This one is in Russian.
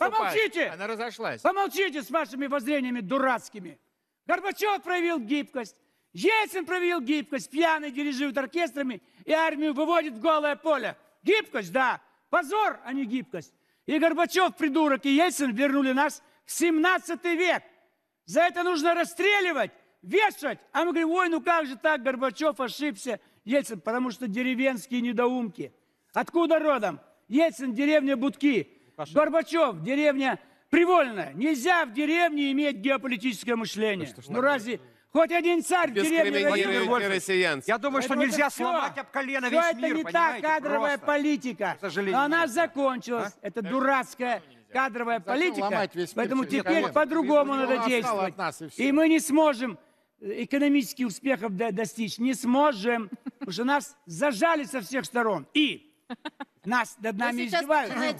выступать. Помолчите! Она разошлась. Помолчите с вашими воззрениями дурацкими. Горбачев проявил гибкость. Ельцин проявил гибкость. Пьяный дирижирует оркестрами и армию выводит в голое поле. Гибкость, да. Позор, а не гибкость. И Горбачев, придурок, и Ельцин вернули нас в 17 век. За это нужно расстреливать, вешать. А мы говорим, ой, ну как же так, Горбачев ошибся, Ельцин, потому что деревенские недоумки. Откуда родом? Ельцин, деревня Будки. Паша. Горбачев, деревня привольная. Нельзя в деревне иметь геополитическое мышление. Ну что, что ну разве... Хоть один царь в деревне россиян. Я думаю, что это нельзя все, сломать об колено весь это мир, не та кадровая просто. политика. К сожалению. Но она закончилась. А? Это дурацкая кадровая Зачем политика. Весь мир поэтому теперь по-другому надо действовать. Нас, и, и мы не сможем э, экономических успехов достичь. Не сможем. Потому что нас зажали со всех сторон. И нас над нами издеваются.